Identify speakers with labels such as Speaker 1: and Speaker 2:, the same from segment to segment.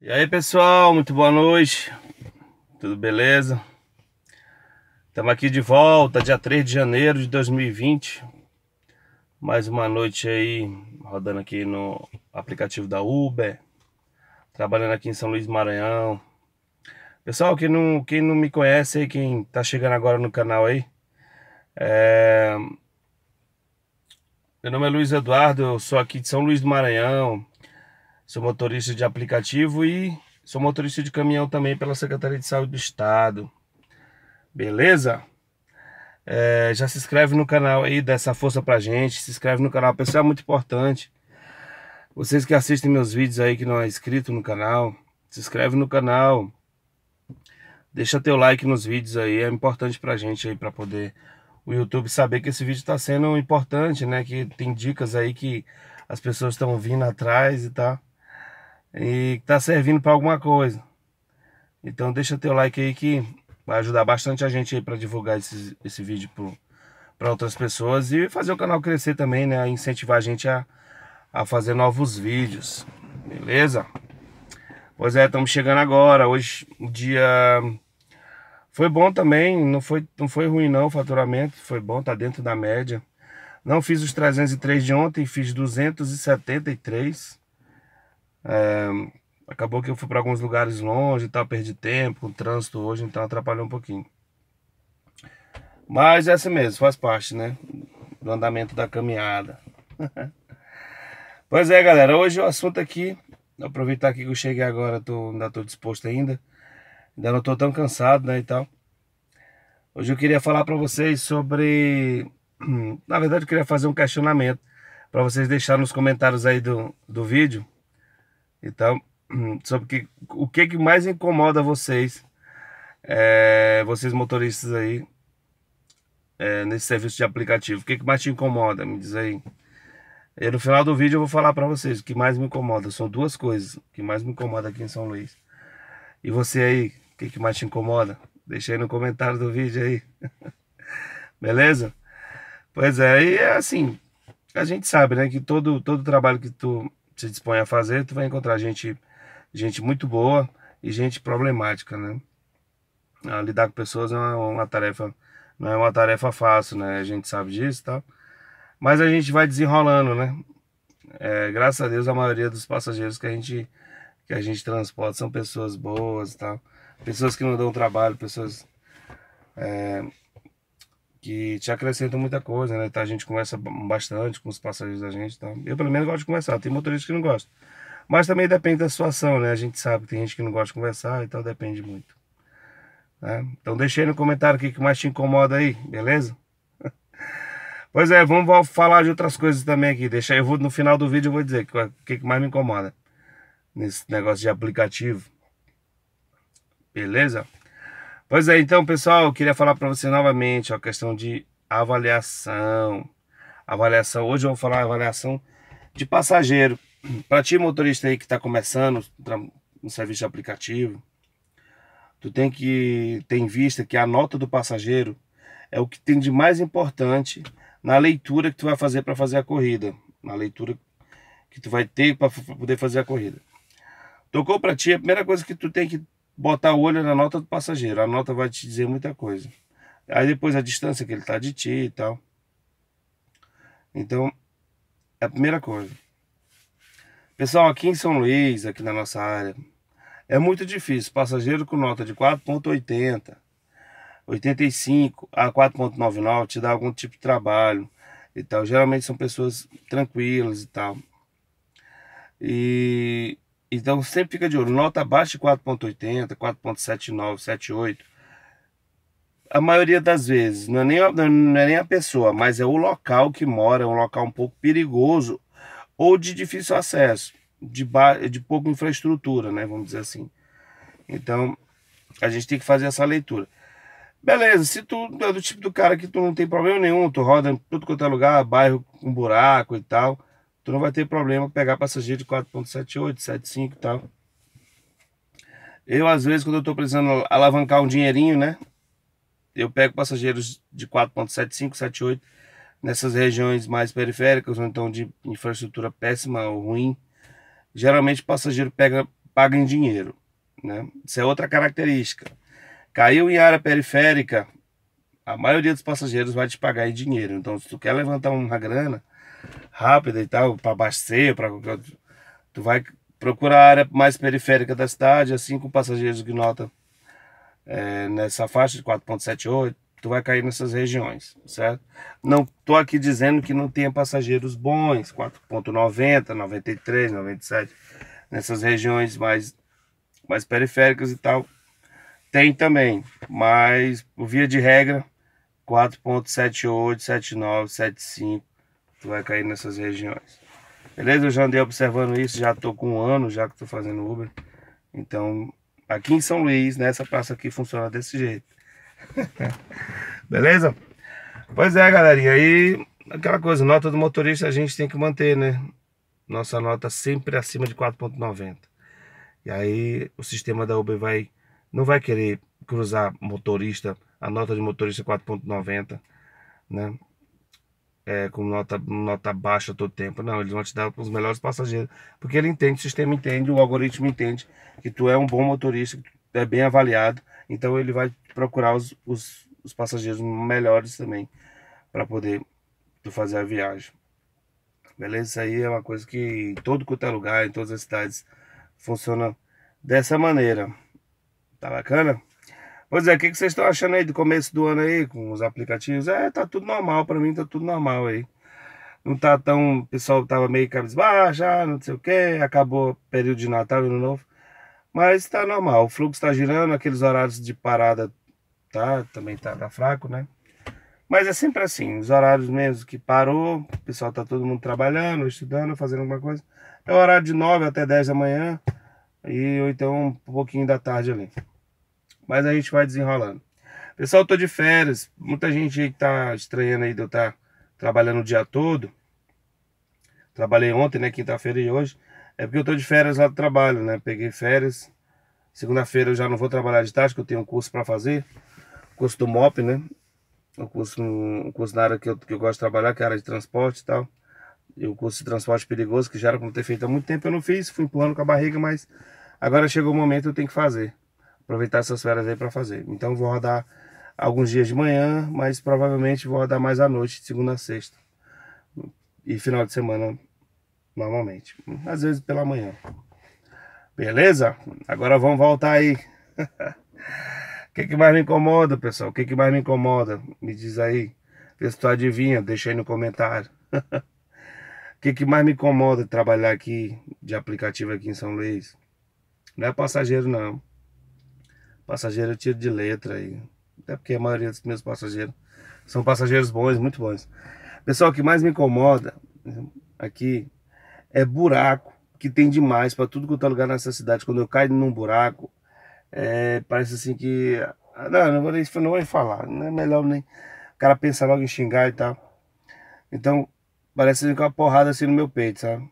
Speaker 1: E aí pessoal, muito boa noite, tudo beleza? Estamos aqui de volta, dia 3 de janeiro de 2020 Mais uma noite aí, rodando aqui no aplicativo da Uber Trabalhando aqui em São Luís Maranhão Pessoal, quem não, quem não me conhece aí, quem tá chegando agora no canal aí é... Meu nome é Luiz Eduardo, eu sou aqui de São Luís do Maranhão sou motorista de aplicativo e sou motorista de caminhão também pela Secretaria de Saúde do Estado. Beleza? É, já se inscreve no canal aí, dá essa força pra gente. Se inscreve no canal, pessoal, é muito importante. Vocês que assistem meus vídeos aí que não é inscrito no canal, se inscreve no canal. Deixa teu like nos vídeos aí, é importante pra gente aí para poder o YouTube saber que esse vídeo tá sendo importante, né? Que tem dicas aí que as pessoas estão vindo atrás e tá e que tá servindo para alguma coisa. Então deixa teu like aí que vai ajudar bastante a gente aí para divulgar esse, esse vídeo para outras pessoas e fazer o canal crescer também, né? Incentivar a gente a, a fazer novos vídeos, beleza? Pois é, estamos chegando agora. Hoje o dia foi bom também, não foi, não foi ruim não o faturamento, foi bom, tá dentro da média. Não fiz os 303 de ontem, fiz 273. É, acabou que eu fui para alguns lugares longe e tal, perdi tempo, com trânsito hoje, então atrapalhou um pouquinho. Mas é assim mesmo, faz parte, né? Do andamento da caminhada. pois é, galera, hoje o assunto aqui, aproveitar aqui que eu cheguei agora, tô, ainda tô disposto ainda. Ainda não tô tão cansado, né, e tal. Hoje eu queria falar para vocês sobre... Na verdade, eu queria fazer um questionamento para vocês deixarem nos comentários aí do, do vídeo então, sobre que, o que, que mais incomoda vocês, é, vocês motoristas aí, é, nesse serviço de aplicativo? O que, que mais te incomoda? Me diz aí. E no final do vídeo eu vou falar para vocês o que mais me incomoda. São duas coisas que mais me incomoda aqui em São Luís. E você aí, o que, que mais te incomoda? Deixa aí no comentário do vídeo aí. Beleza? Pois é, e é assim, a gente sabe, né, que todo, todo trabalho que tu se dispõe a fazer, tu vai encontrar gente, gente muito boa e gente problemática, né? Ah, lidar com pessoas é uma, tarefa, não é uma tarefa fácil, né? A gente sabe disso, tá? Mas a gente vai desenrolando, né? É, graças a Deus a maioria dos passageiros que a gente que a gente transporta são pessoas boas, tal, tá? pessoas que não dão trabalho, pessoas é, que te acrescenta muita coisa, né? Tá, a gente conversa bastante com os passageiros da gente. Tá? Eu, pelo menos, gosto de conversar. Tem motorista que não gosta. Mas também depende da situação, né? A gente sabe que tem gente que não gosta de conversar, então depende muito. Né? Então deixa aí no comentário o que mais te incomoda aí, beleza? pois é, vamos falar de outras coisas também aqui. Deixa aí, eu vou, no final do vídeo eu vou dizer o que mais me incomoda nesse negócio de aplicativo. Beleza? Pois é, então, pessoal, eu queria falar para você novamente a questão de avaliação. Avaliação, hoje eu vou falar avaliação de passageiro. Para ti, motorista aí que está começando um serviço de aplicativo, tu tem que ter em vista que a nota do passageiro é o que tem de mais importante na leitura que tu vai fazer para fazer a corrida, na leitura que tu vai ter para poder fazer a corrida. Tocou para ti, a primeira coisa que tu tem que botar o olho na nota do passageiro. A nota vai te dizer muita coisa. Aí depois a distância que ele está de ti e tal. Então, é a primeira coisa. Pessoal, aqui em São Luís, aqui na nossa área, é muito difícil. Passageiro com nota de 4.80, 85 a 4.99 te dá algum tipo de trabalho e tal. Geralmente são pessoas tranquilas e tal. E então sempre fica de olho. Nota abaixo de 4,80, 4,79, 7,8. A maioria das vezes, não é, nem, não é nem a pessoa, mas é o local que mora, é um local um pouco perigoso ou de difícil acesso, de, ba... de pouca infraestrutura, né? Vamos dizer assim. Então, a gente tem que fazer essa leitura. Beleza, se tu é do tipo do cara que tu não tem problema nenhum, tu roda em tudo quanto é lugar, bairro com buraco e tal Tu não vai ter problema pegar passageiro de 4.78, 7.5 e tal. Eu, às vezes, quando eu tô precisando alavancar um dinheirinho, né? Eu pego passageiros de 4.75, 7.8 nessas regiões mais periféricas, ou então de infraestrutura péssima ou ruim. Geralmente o passageiro pega, paga em dinheiro, né? Isso é outra característica. Caiu em área periférica, a maioria dos passageiros vai te pagar em dinheiro. Então, se tu quer levantar uma grana, rápida e tal, para Basteio, para tu vai procurar a área mais periférica da cidade, assim com passageiros que nota é, nessa faixa de 4.78, tu vai cair nessas regiões, certo? Não tô aqui dizendo que não tenha passageiros bons, 4.90, 93, 97, nessas regiões mais mais periféricas e tal. Tem também, mas o via de regra 4.78, 79, 75 tu vai cair nessas regiões. Beleza? Eu já andei observando isso, já tô com um ano já que tô fazendo Uber. Então, aqui em São Luís, nessa né, praça aqui funciona desse jeito. Beleza? Pois é, galerinha. Aí, aquela coisa, nota do motorista a gente tem que manter, né? Nossa nota sempre acima de 4.90. E aí, o sistema da Uber vai não vai querer cruzar motorista, a nota de motorista 4.90, né? é, com nota, nota baixa todo tempo. Não, eles vão te dar os melhores passageiros. Porque ele entende, o sistema entende, o algoritmo entende que tu é um bom motorista, que tu é bem avaliado. Então ele vai procurar os, os, os passageiros melhores também para poder tu fazer a viagem. Beleza? Isso aí é uma coisa que em todo quanto é lugar, em todas as cidades, funciona dessa maneira. Tá bacana? pois é o que, que vocês estão achando aí do começo do ano aí com os aplicativos? É, tá tudo normal, pra mim tá tudo normal aí. Não tá tão. O pessoal tava meio cabisbaixo, ah, não sei o que, acabou o período de Natal e Ano Novo. Mas tá normal, o fluxo tá girando, aqueles horários de parada tá, também tá, tá fraco, né? Mas é sempre assim, os horários mesmo que parou, o pessoal tá todo mundo trabalhando, estudando, fazendo alguma coisa. É o horário de 9 até 10 da manhã e ou então um pouquinho da tarde ali mas a gente vai desenrolando. Pessoal, eu tô de férias. Muita gente aí que tá estranhando aí de eu estar tá trabalhando o dia todo. Trabalhei ontem, né? Quinta-feira e hoje. É porque eu tô de férias lá do trabalho, né? Peguei férias. Segunda-feira eu já não vou trabalhar de tarde, porque eu tenho um curso para fazer. Curso do MOP, né? Um curso, um curso na área que eu, que eu gosto de trabalhar, que é a área de transporte e tal. E o curso de transporte perigoso, que já era não ter feito há muito tempo, eu não fiz. Fui empurrando com a barriga, mas agora chegou o momento, eu tenho que fazer aproveitar essas férias aí para fazer. Então vou rodar alguns dias de manhã, mas provavelmente vou rodar mais à noite, de segunda a sexta. E final de semana normalmente. Às vezes pela manhã. Beleza? Agora vamos voltar aí. O que, que mais me incomoda, pessoal? O que, que mais me incomoda? Me diz aí. Vê se tu adivinha, deixa aí no comentário. O que, que mais me incomoda trabalhar aqui de aplicativo aqui em São Luís? Não é passageiro, não. Passageiro eu tiro de letra aí. Até porque a maioria dos meus passageiros são passageiros bons, muito bons. Pessoal, o que mais me incomoda aqui é buraco, que tem demais para tudo quanto é lugar nessa cidade. Quando eu caio num buraco, é, parece assim que. Não, não vou, nem, falar. Não é melhor nem. O cara pensa logo em xingar e tal. Então, parece com uma porrada assim no meu peito, sabe?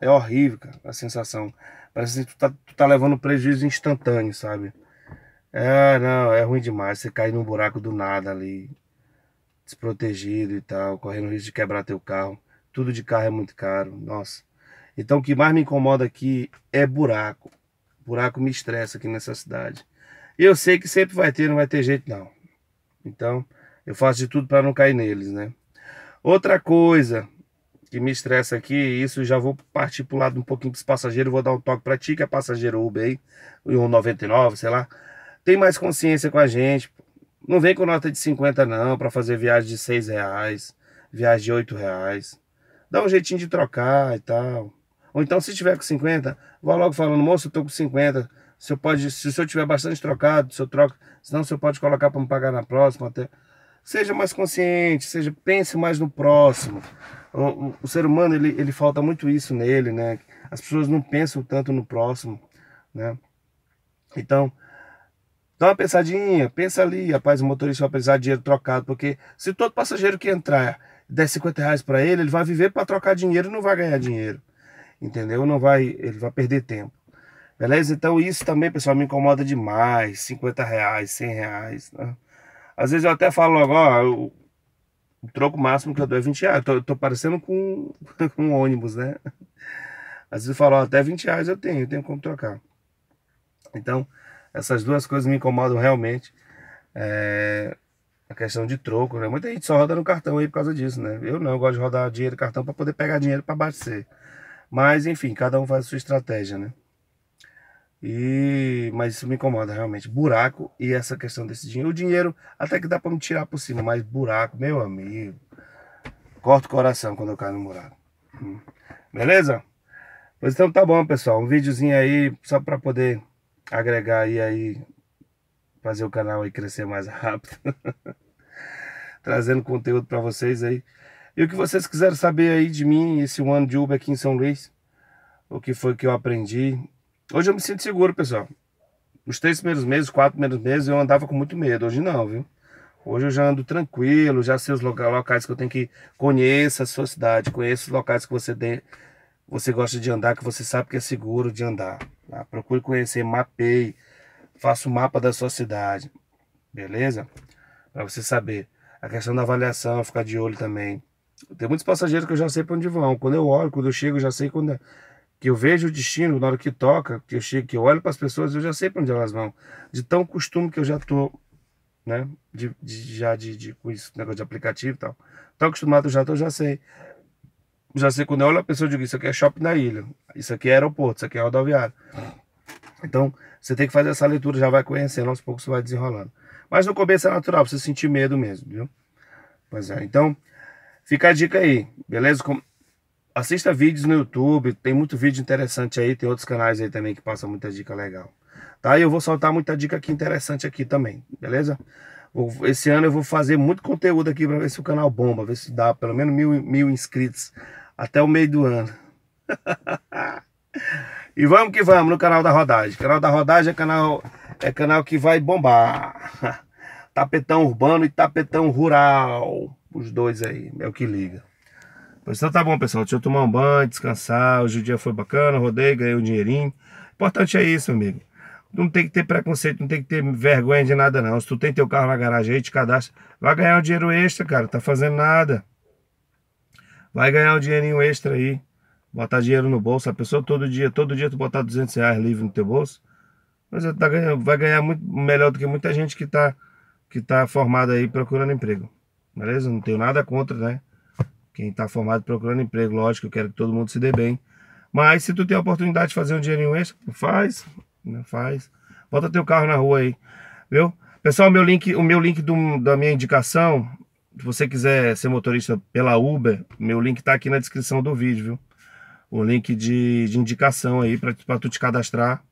Speaker 1: É horrível, cara, a sensação. Parece que tu tá, tu tá levando prejuízo instantâneo, sabe? É, não, é ruim demais. Você cair num buraco do nada ali, desprotegido e tal, correndo risco de quebrar teu carro. Tudo de carro é muito caro, nossa. Então o que mais me incomoda aqui é buraco. Buraco me estressa aqui nessa cidade. E eu sei que sempre vai ter, não vai ter jeito não. Então eu faço de tudo para não cair neles, né? Outra coisa, que me estressa aqui, isso já vou partir pro lado um pouquinho dos passageiros, vou dar um toque para ti, que é passageiro Uber aí, o 99, sei lá. Tem mais consciência com a gente. Não vem com nota de 50 não, para fazer viagem de 6 reais, viagem de 8 reais. Dá um jeitinho de trocar e tal. Ou então, se tiver com 50, vá logo falando, moço, eu tô com 50. Se, pode, se o senhor tiver bastante trocado, o senhor troca. Senão, o senhor pode colocar para me pagar na próxima até seja mais consciente, seja pense mais no próximo. O, o, o, ser humano ele, ele falta muito isso nele, né? As pessoas não pensam tanto no próximo, né? Então dá uma pensadinha, pensa ali, rapaz, o motorista vai precisar de dinheiro trocado, porque se todo passageiro que entrar der 50 reais para ele, ele vai viver para trocar dinheiro e não vai ganhar dinheiro, entendeu? Não vai, ele vai perder tempo. Beleza? Então isso também, pessoal, me incomoda demais. 50 reais, 100 reais. Né? Às vezes eu até falo logo, ó, eu, o troco máximo que eu dou é 20 reais. Eu tô, tô parecendo com, com um ônibus, né? Às vezes eu falo, ó, até 20 reais eu tenho, eu tenho como trocar. Então, essas duas coisas me incomodam realmente. É, a questão de troco, né? Muita gente só roda no cartão aí por causa disso, né? Eu não, eu gosto de rodar dinheiro cartão para poder pegar dinheiro para abastecer. Mas, enfim, cada um faz a sua estratégia, né? E, mas isso me incomoda realmente. Buraco e essa questão desse dinheiro. O dinheiro até que dá para me tirar por cima, mas buraco, meu amigo. Corta o coração quando eu caio no buraco. Hum. Beleza? Pois então tá bom, pessoal. Um videozinho aí só para poder agregar e aí fazer o canal aí crescer mais rápido. Trazendo conteúdo para vocês aí. E o que vocês quiserem saber aí de mim, esse ano de Uber aqui em São Luís, o que foi que eu aprendi, Hoje eu me sinto seguro, pessoal. Os três primeiros meses, quatro primeiros meses, eu andava com muito medo. Hoje não, viu? Hoje eu já ando tranquilo, já sei os locais que eu tenho que conhecer a sua cidade, conheço os locais que você você gosta de andar, que você sabe que é seguro de andar. Tá? Procure conhecer, mapei, faça o um mapa da sua cidade, beleza? Para você saber. A questão da avaliação, ficar de olho também. Tem muitos passageiros que eu já sei para onde vão. Quando eu olho, quando eu chego, eu já sei quando é que eu vejo o destino na hora que toca, que eu chego, que eu olho para as pessoas, eu já sei para onde elas vão. De tão costume que eu já tô, né? De, de já de, de, com isso negócio de aplicativo e tal. Tão acostumado eu já tô, já sei. Já sei quando eu olho a pessoa, eu digo, isso aqui é shopping na ilha, isso aqui é aeroporto, isso aqui é rodoviário. Então, você tem que fazer essa leitura, já vai conhecendo, aos poucos você vai desenrolando. Mas no começo é natural, você sentir medo mesmo, viu? Pois é, então, fica a dica aí, beleza? Como Assista vídeos no YouTube, tem muito vídeo interessante aí, tem outros canais aí também que passam muita dica legal. Tá? E eu vou soltar muita dica aqui interessante aqui também, beleza? Esse ano eu vou fazer muito conteúdo aqui para ver se o canal bomba, ver se dá pelo menos mil, mil inscritos até o meio do ano. e vamos que vamos no canal da rodagem. Canal da rodagem é canal, é canal que vai bombar. tapetão urbano e tapetão rural. Os dois aí, é o que liga. Então tá bom, pessoal. Deixa eu tomar um banho, descansar. Hoje o dia foi bacana, rodei, ganhei um dinheirinho. Importante é isso, amigo. Não tem que ter preconceito, não tem que ter vergonha de nada, não. Se tu tem teu carro na garagem aí, te cadastra. Vai ganhar um dinheiro extra, cara. Tá fazendo nada. Vai ganhar um dinheirinho extra aí. Botar dinheiro no bolso. A pessoa todo dia, todo dia tu botar 200 reais livre no teu bolso. Mas tá ganhando, vai ganhar muito melhor do que muita gente que tá, que tá formada aí procurando emprego. Beleza? Não tenho nada contra, né? Quem está formado procurando emprego, lógico, eu quero que todo mundo se dê bem. Mas se tu tem a oportunidade de fazer um dinheirinho extra, faz, né, faz. Bota teu carro na rua aí, viu? Pessoal, meu link, o meu link do, da minha indicação, se você quiser ser motorista pela Uber, meu link está aqui na descrição do vídeo, viu? O link de, de indicação aí para tu te cadastrar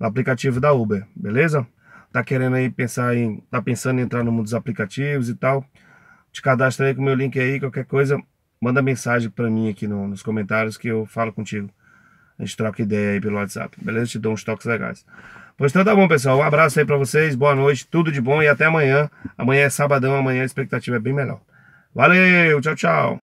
Speaker 1: no aplicativo da Uber, beleza? Tá querendo aí pensar em, tá pensando em entrar no mundo dos aplicativos e tal? Te cadastra aí com o meu link aí, qualquer coisa, manda mensagem para mim aqui no, nos comentários que eu falo contigo. A gente troca ideia aí pelo WhatsApp, beleza? Te dou uns toques legais. Pois então tá bom, pessoal. Um abraço aí para vocês, boa noite, tudo de bom e até amanhã. Amanhã é sabadão, amanhã a expectativa é bem melhor. Valeu, tchau, tchau.